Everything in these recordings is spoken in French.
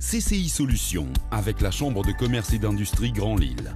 CCI Solutions avec la Chambre de commerce et d'industrie Grand-Lille.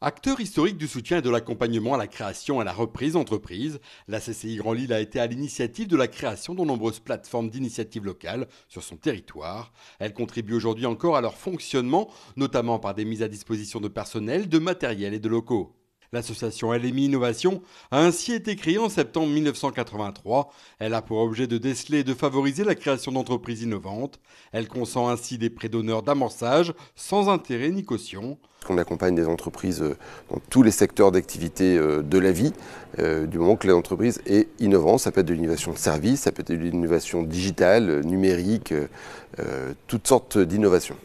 Acteur historique du soutien et de l'accompagnement à la création et à la reprise d'entreprises, la CCI Grand-Lille a été à l'initiative de la création de nombreuses plateformes d'initiatives locales sur son territoire. Elle contribue aujourd'hui encore à leur fonctionnement, notamment par des mises à disposition de personnel, de matériel et de locaux. L'association LMI Innovation a ainsi été créée en septembre 1983. Elle a pour objet de déceler et de favoriser la création d'entreprises innovantes. Elle consent ainsi des prêts d'honneur d'amorçage sans intérêt ni caution. On accompagne des entreprises euh, dans tous les secteurs d'activité euh, de la vie, euh, du moment que l'entreprise est innovante. Ça peut être de l'innovation de service, ça peut être de l'innovation digitale, numérique, toutes sortes d'innovations.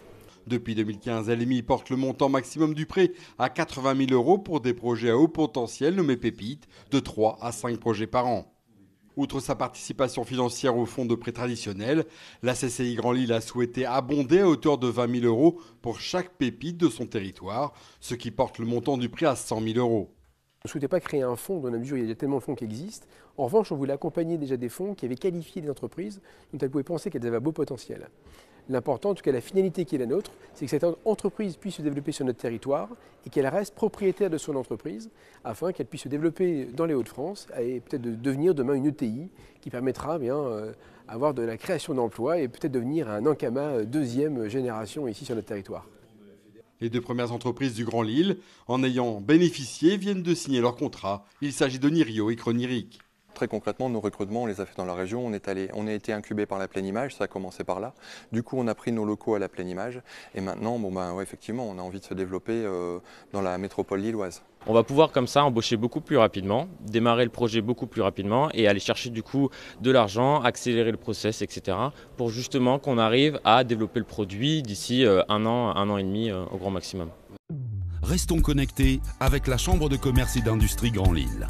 Depuis 2015, LMI porte le montant maximum du prêt à 80 000 euros pour des projets à haut potentiel nommés pépites, de 3 à 5 projets par an. Outre sa participation financière au fonds de prêt traditionnel, la CCI Grand Lille a souhaité abonder à hauteur de 20 000 euros pour chaque pépite de son territoire, ce qui porte le montant du prêt à 100 000 euros. On ne souhaitait pas créer un fonds dans la mesure où il y a tellement de fonds qui existent. En revanche, on voulait accompagner déjà des fonds qui avaient qualifié des entreprises dont elles pouvaient penser qu'elles avaient un beau potentiel. L'important, en tout cas la finalité qui est la nôtre, c'est que cette entreprise puisse se développer sur notre territoire et qu'elle reste propriétaire de son entreprise afin qu'elle puisse se développer dans les Hauts-de-France et peut-être devenir demain une ETI qui permettra eh bien euh, avoir de la création d'emplois et peut-être devenir un encama euh, deuxième génération ici sur notre territoire. Les deux premières entreprises du Grand Lille, en ayant bénéficié, viennent de signer leur contrat. Il s'agit de Nirio et Chroniric très concrètement, nos recrutements, on les a fait dans la région. On, est allé, on a été incubé par la pleine image, ça a commencé par là. Du coup, on a pris nos locaux à la pleine image. Et maintenant, bon, ben, ouais, effectivement, on a envie de se développer euh, dans la métropole lilloise. On va pouvoir comme ça embaucher beaucoup plus rapidement, démarrer le projet beaucoup plus rapidement et aller chercher du coup de l'argent, accélérer le process, etc. pour justement qu'on arrive à développer le produit d'ici euh, un an, un an et demi euh, au grand maximum. Restons connectés avec la Chambre de commerce et d'industrie Grand Lille.